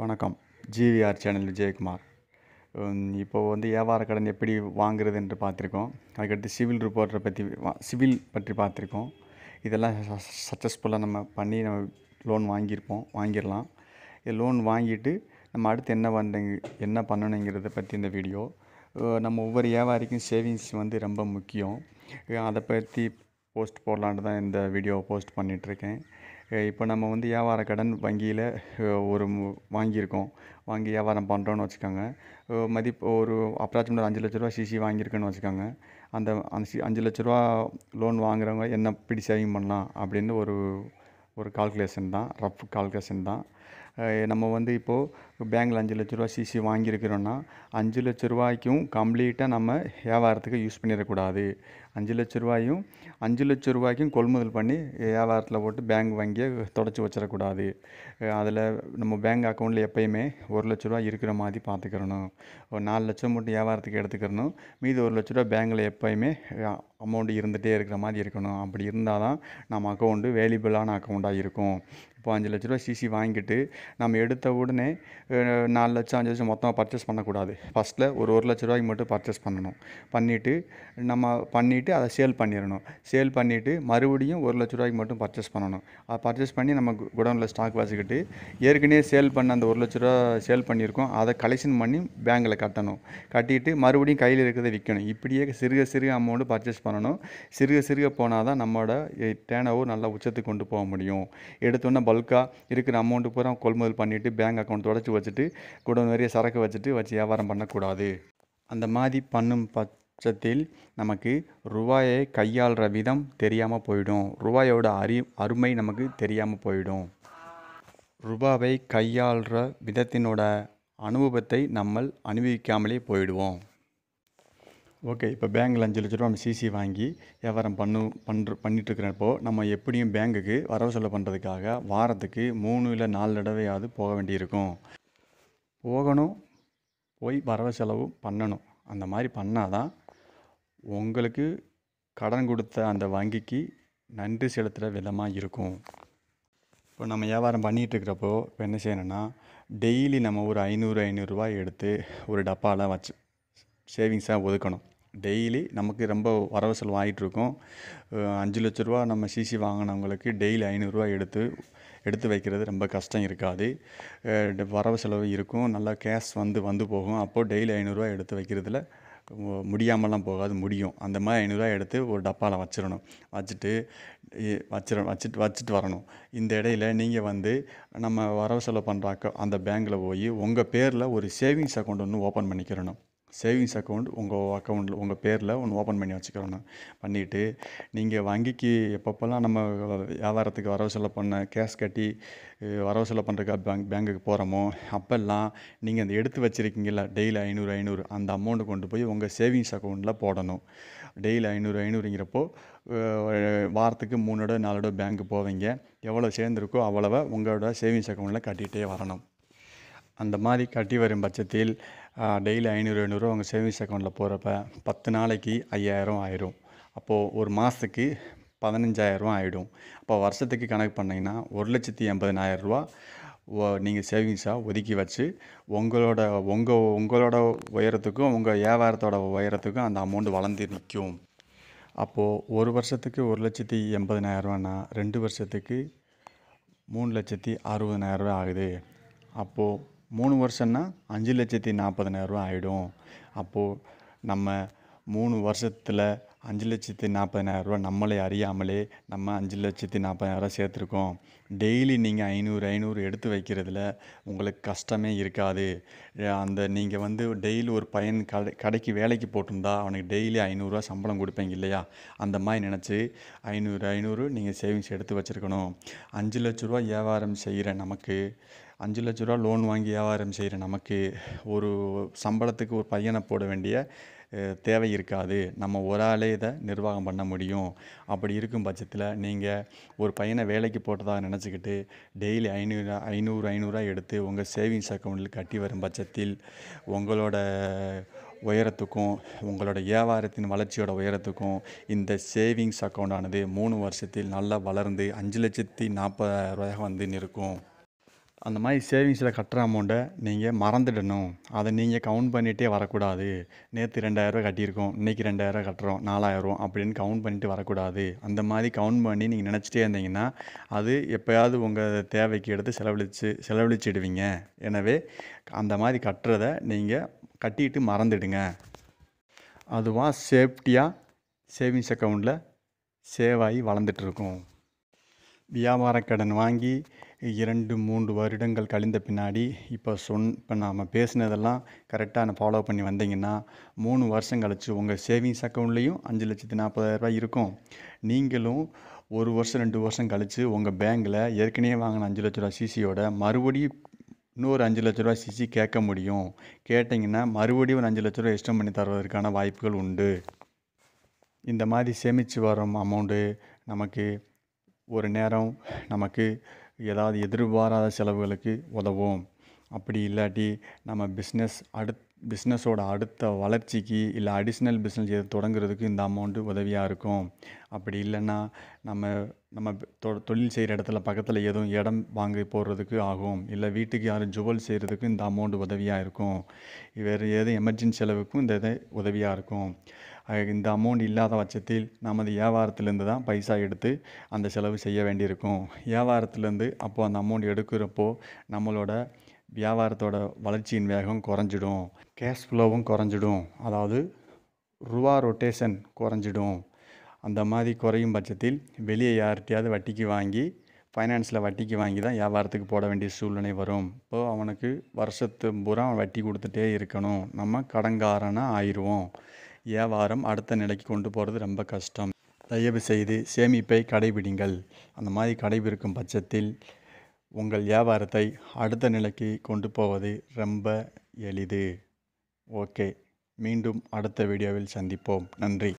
வணக்கம் GVR channel Vijayakumar இப்போது வந்து வியாபார கடன் எப்படி வாங்குறது என்று பார்த்துருக்கோம் அதுக்கடுத்து சிவில் ரிப்போர்ட்டை பற்றி சிவில் பற்றி பார்த்துருக்கோம் இதெல்லாம் சக்ஸஸ்ஃபுல்லாக நம்ம பண்ணி நம்ம லோன் வாங்கியிருப்போம் வாங்கிடலாம் இது லோன் வாங்கிட்டு நம்ம அடுத்து என்ன பண்ணுங்க என்ன பண்ணணுங்கிறத பற்றி இந்த வீடியோ நம்ம ஒவ்வொரு வியாபாரிக்கும் சேவிங்ஸ் வந்து ரொம்ப முக்கியம் அதை பற்றி போஸ்ட் போடலான்ட்டு தான் இந்த வீடியோவை போஸ்ட் பண்ணிகிட்ருக்கேன் இப்போ நம்ம வந்து வியாபார கடன் வங்கியில் ஒரு வாங்கியிருக்கோம் வாங்கி வியாபாரம் பண்ணுறோன்னு வச்சுக்கோங்க மதிப்பு ஒரு அப்ராக்சிமேட் அஞ்சு லட்ச ரூபா சிசி வாங்கியிருக்குன்னு வச்சுக்கோங்க அந்த அஞ்சு அஞ்சு லட்ச ரூபா லோன் வாங்குறவங்க என்ன பிடி சேவிங் பண்ணலாம் அப்படின்னு ஒரு ஒரு கால்குலேஷன் தான் ரஃப் கால்குலேஷன் தான் நம்ம வந்து இப்போது பேங்கில் அஞ்சு லட்ச ரூபா சிசி வாங்கியிருக்கிறோன்னா அஞ்சு லட்ச ரூபாய்க்கும் கம்ப்ளீட்டாக நம்ம வியாபாரத்துக்கு யூஸ் பண்ணிடக்கூடாது அஞ்சு லட்ச ரூபாயும் அஞ்சு லட்ச ரூபாய்க்கும் கொள்முதல் பண்ணி வியாபாரத்தில் போட்டு பேங்க் வங்கியை தொடச்சி வச்சிடக்கூடாது அதில் நம்ம பேங்க் அக்கௌண்ட்டில் எப்போயுமே ஒரு லட்ச ரூபா இருக்கிற மாதிரி பார்த்துக்கிறணும் ஒரு நாலு லட்சம் மட்டும் வியாபாரத்துக்கு எடுத்துக்கிறணும் மீதி ஒரு லட்ச ரூபா பேங்கில் எப்போயுமே அமௌண்ட் இருந்துகிட்டே இருக்கிற மாதிரி இருக்கணும் அப்படி இருந்தால் தான் நம்ம அக்கௌண்ட்டு வேலியபிளான அக்கௌண்ட்டாக இருக்கும் இப்போ அஞ்சு லட்ச சிசி வாங்கிட்டு நம்ம எடுத்த உடனே நாலு லட்சம் அஞ்சு லட்சம் மொத்தமாக பர்ச்சேஸ் பண்ணக்கூடாது ஃபஸ்ட்டில் ஒரு ஒரு லட்ச ரூபாய்க்கு மட்டும் பர்ச்சேஸ் பண்ணணும் பண்ணிவிட்டு நம்ம பண்ணிவிட்டு பண்ணிவிட்டு அதை சேல் பண்ணிடணும் சேல் பண்ணிவிட்டு மறுபடியும் ஒரு லட்ச ரூபாய்க்கு மட்டும் பர்ச்சேஸ் பண்ணணும் அதை பர்ச்சேஸ் பண்ணி நம்ம குடோனில் ஸ்டாக் வச்சுக்கிட்டு ஏற்கனவே சேல் பண்ண அந்த ஒரு லட்ச ரூபா சேல் பண்ணியிருக்கோம் அதை கலெக்ஷன் பண்ணி பேங்கில் கட்டணும் கட்டிட்டு மறுபடியும் கையில் இருக்கிறத விற்கணும் இப்படியே சிறுக சிறுக அமௌண்ட்டு பர்ச்சேஸ் பண்ணணும் சிறுக சிறுக போனால் தான் நம்மளோட டேனவு நல்லா உச்சத்துக்கு கொண்டு போக முடியும் எடுத்தோன்னே பல்காக இருக்கிற அமௌண்ட்டு பூரா கொள்முதல் பண்ணிவிட்டு பேங்க் அக்கௌண்ட் தொடச்சி வச்சுட்டு குடோன் நிறைய சரக்கு வச்சுட்டு வச்சு வியாபாரம் பண்ணக்கூடாது அந்த மாதிரி பண்ணும் பத் பட்சத்தில் நமக்கு ரூபாயை கையாளுற விதம் தெரியாமல் போயிடும் ரூபாயோட அறி அருமை நமக்கு தெரியாமல் போயிடும் ரூபாவை கையாளுற விதத்தினோட அனுபவத்தை நம்ம அனுபவிக்காமலே போயிடுவோம் ஓகே இப்போ பேங்க்கில் அஞ்சு லட்ச ரூபா நம்ம சிசி வாங்கி வியாபாரம் பண்ணு பண்ணுற பண்ணிகிட்ருக்கிறப்போ நம்ம எப்படியும் பேங்குக்கு வரவு செலவு பண்ணுறதுக்காக வாரத்துக்கு மூணு இல்லை நாலு தடவையாவது போக வேண்டியிருக்கும் போகணும் போய் வரவு செலவு பண்ணணும் அந்த மாதிரி பண்ணால் தான் உங்களுக்கு கடன் கொடுத்த அந்த வங்கிக்கு நன்றி செலுத்துகிற விதமாக இருக்கும் இப்போ நம்ம வியாபாரம் பண்ணிகிட்ருக்கிறப்போ இப்போ என்ன செய்யணும்னா டெய்லி நம்ம ஒரு ஐநூறு ஐநூறுரூவா எடுத்து ஒரு டப்பாலாம் வச்சு சேவிங்ஸாக ஒதுக்கணும் டெய்லி நமக்கு ரொம்ப வரவு செலவு ஆகிட்டுருக்கும் அஞ்சு லட்ச ரூபா நம்ம சிசி வாங்கினவங்களுக்கு டெய்லி ஐநூறுரூவா எடுத்து எடுத்து வைக்கிறது ரொம்ப கஷ்டம் இருக்காது வரவு செலவு இருக்கும் நல்லா கேஷ் வந்து வந்து போகும் அப்போது டெய்லி ஐநூறுரூவா எடுத்து வைக்கிறதுல முடியாமலாம் போகாது முடியும் அந்த மாதிரி ஐநூறுரூவா எடுத்து ஒரு டப்பாவில் வச்சிடணும் வச்சுட்டு வச்சிட வச்சுட்டு வச்சுட்டு வரணும் இந்த இடையில நீங்கள் வந்து நம்ம வரவு செலவு பண்ணுறாக்க அந்த பேங்க்கில் போய் உங்கள் பேரில் ஒரு சேவிங்ஸ் அக்கௌண்ட் ஒன்று ஓப்பன் பண்ணிக்கிறணும் சேவிங்ஸ் அக்கௌண்ட் உங்கள் அக்கௌண்ட்டில் உங்கள் பேரில் ஒன்று ஓப்பன் பண்ணி வச்சுக்கிறோன்னு பண்ணிவிட்டு நீங்கள் வங்கிக்கு எப்பப்போல்லாம் நம்ம வியாபாரத்துக்கு வரவு செலவு பண்ண கேஷ் கட்டி வரவு செலவு பண்ணுறக்கா பேங்க் பேங்குக்கு போகிறோமோ அப்போல்லாம் நீங்கள் அந்த எடுத்து வச்சுருக்கீங்கள டெய்லி ஐநூறு ஐநூறு அந்த அமௌண்ட்டு கொண்டு போய் உங்கள் சேவிங்ஸ் அக்கௌண்ட்டில் போடணும் டெய்லி ஐநூறு ஐநூறுங்கிறப்போ வாரத்துக்கு மூணோட நாலோட பேங்க்கு போவீங்க எவ்வளோ சேர்ந்துருக்கோ அவ்வளோவா உங்களோட சேவிங்ஸ் அக்கௌண்ட்டில் கட்டிகிட்டே வரணும் அந்த மாதிரி கட்டி வரும் பட்சத்தில் டெய்லி ஐநூறு ஐநூறுரூவா உங்கள் சேவிங்ஸ் அக்கௌண்ட்டில் போகிறப்ப பத்து நாளைக்கு ஐயாயிரம் ஆயிரும் அப்போது ஒரு மாதத்துக்கு பதினஞ்சாயிரரூவா ஆகிடும் அப்போ வருஷத்துக்கு கணக்கு பண்ணிங்கன்னா ஒரு லட்சத்தி ஓ நீங்கள் சேவிங்ஸாக ஒதுக்கி வச்சு உங்களோட உங்கள் உங்களோட உயரத்துக்கும் உங்கள் வியாபாரத்தோட உயரத்துக்கும் அந்த அமௌண்ட் வளர்ந்து நிற்கும் அப்போது ஒரு வருஷத்துக்கு ஒரு லட்சத்தி எண்பதினாயிரரூவானா ரெண்டு வருஷத்துக்கு மூணு லட்சத்தி அறுபதினாயிரரூவா ஆகுது அப்போது மூணு வருஷம்னா அஞ்சு லட்சத்தி நாற்பதனாயிரரூவா ஆகிடும் அப்போது நம்ம மூணு வருஷத்தில் அஞ்சு லட்சத்தி ரூபா நம்மளே அறியாமலே நம்ம அஞ்சு லட்சத்தி நாற்பதாயிரரூவா சேர்த்துருக்கோம் டெய்லி நீங்கள் ஐநூறு ஐநூறு எடுத்து வைக்கிறதுல உங்களுக்கு கஷ்டமே இருக்காது அந்த நீங்கள் வந்து டெய்லி ஒரு பையன் கடை கடைக்கு வேலைக்கு போட்டிருந்தா அவனுக்கு டெய்லி ஐநூறுரூவா சம்பளம் கொடுப்பீங்க இல்லையா அந்த மாதிரி நினச்சி ஐநூறு ஐநூறு நீங்கள் சேவிங்ஸ் எடுத்து வச்சுருக்கணும் அஞ்சு லட்ச ரூபா வியாபாரம் செய்கிற நமக்கு அஞ்சு லட்ச ரூபா லோன் வாங்கி வியாபாரம் செய்கிற நமக்கு ஒரு சம்பளத்துக்கு ஒரு பையனை போட வேண்டிய தேவை இருக்காது நம்ம ஒரு ஆளே இதை நிர்வாகம் பண்ண முடியும் அப்படி இருக்கும் பட்சத்தில் நீங்கள் ஒரு பையனை வேலைக்கு போட்டதாக நினச்சிக்கிட்டு டெய்லி ஐநூறு ஐநூறு ஐநூறுரூவா எடுத்து உங்கள் சேவிங்ஸ் அக்கௌண்ட்டில் கட்டி வரும் பட்சத்தில் உங்களோட உயரத்துக்கும் உங்களோட வியாபாரத்தின் வளர்ச்சியோட உயரத்துக்கும் இந்த சேவிங்ஸ் அக்கௌண்டானது மூணு வருஷத்தில் நல்லா வளர்ந்து அஞ்சு லட்சத்தி நாற்பதாயிரம் ரூபாயாக வந்து நிற்கும் அந்த மாதிரி சேவிங்ஸில் கட்டுற அமௌண்ட்டை நீங்கள் மறந்துடணும் அதை நீங்கள் கவுண்ட் பண்ணிகிட்டே வரக்கூடாது நேற்று ரெண்டாயிரரூவா கட்டியிருக்கோம் இன்றைக்கி ரெண்டாயிரரூவா கட்டுறோம் நாலாயிரம் அப்படின்னு கவுண்ட் பண்ணிவிட்டு வரக்கூடாது அந்த மாதிரி கவுண்ட் பண்ணி நீங்கள் நினச்சிட்டே இருந்தீங்கன்னா அது எப்போயாவது உங்கள் தேவைக்கு எடுத்து செலவழித்து செலவழிச்சிடுவீங்க எனவே அந்த மாதிரி கட்டுறதை நீங்கள் கட்டிட்டு மறந்துடுங்க அதுவாக சேஃப்டியாக சேவிங்ஸ் அக்கௌண்ட்டில் சேவ் ஆகி வளர்ந்துட்டுருக்கும் வியாபார கடன் வாங்கி இரண்டு மூன்று வருடங்கள் கழிந்த பின்னாடி இப்போ சொன் இப்போ நாம் பேசினதெல்லாம் கரெக்டாக ஃபாலோ பண்ணி வந்தீங்கன்னா மூணு வருஷம் கழிச்சு உங்கள் சேவிங்ஸ் அக்கௌண்ட்லேயும் அஞ்சு லட்சத்து நாற்பதாயிரரூபா இருக்கும் நீங்களும் ஒரு வருஷம் ரெண்டு வருஷம் கழித்து உங்கள் பேங்கில் ஏற்கனவே வாங்கின அஞ்சு லட்ச ரூபா சிசியோட மறுபடியும் இன்னொரு அஞ்சு லட்ச ரூபா சிசி கேட்க முடியும் கேட்டிங்கன்னா மறுபடியும் ஒரு அஞ்சு லட்ச ரூபா எக்ஸ்டன் பண்ணி தருவதற்கான வாய்ப்புகள் உண்டு இந்த மாதிரி சேமித்து வரும் அமௌண்ட்டு நமக்கு ஒரு நேரம் நமக்கு ஏதாவது எதிர்பாராத செலவுகளுக்கு உதவும் அப்படி இல்லாட்டி நம்ம பிஸ்னஸ் அடுத் பிஸ்னஸோட அடுத்த வளர்ச்சிக்கு இல்லை அடிஷ்னல் பிஸ்னஸ் எது தொடங்குறதுக்கு இந்த அமௌண்ட்டு உதவியாக இருக்கும் அப்படி இல்லைன்னா நம்ம நம்ம தொ தொழில் செய்கிற இடத்துல பக்கத்தில் எதுவும் இடம் வாங்கி போடுறதுக்கு ஆகும் இல்லை வீட்டுக்கு யாரும் ஜுவல் செய்கிறதுக்கு இந்த அமௌண்ட் உதவியாக இருக்கும் வேறு எது எமர்ஜென்சி செலவுக்கும் இந்த இதை உதவியாக இருக்கும் இந்த அமௌண்ட் இல்லாத பட்சத்தில் நமது வியாபாரத்திலேருந்து தான் பைசா எடுத்து அந்த செலவு செய்ய வேண்டியிருக்கும் வியாபாரத்துலேருந்து அப்போது அந்த அமௌண்ட் எடுக்கிறப்போ நம்மளோட வியாபாரத்தோட வளர்ச்சியின் வேகம் குறைஞ்சிடும் கேஷ் ஃப்ளோவும் குறைஞ்சிடும் அதாவது ரூபா ரொட்டேஷன் குறைஞ்சிடும் அந்த மாதிரி குறையும் பட்சத்தில் வெளியே யார்கிட்டையாவது வட்டிக்கு வாங்கி ஃபைனான்ஸில் வட்டிக்கு வாங்கி தான் வியாபாரத்துக்கு போட வேண்டிய சூழ்நிலை வரும் இப்போது அவனுக்கு வருஷத்து பூரா வட்டி கொடுத்துட்டே இருக்கணும் நம்ம கடங்காரனாக ஆயிடுவோம் வியாபாரம் அடுத்த நிலைக்கு கொண்டு போகிறது ரொம்ப கஷ்டம் தயவு செய்து சேமிப்பை கடைபிடிங்கள் அந்த மாதிரி கடைபிடிக்கும் பட்சத்தில் உங்கள் வியாபாரத்தை அடுத்த நிலைக்கு கொண்டு போவது ரொம்ப எளிது ஓகே மீண்டும் அடுத்த வீடியோவில் சந்திப்போம் நன்றி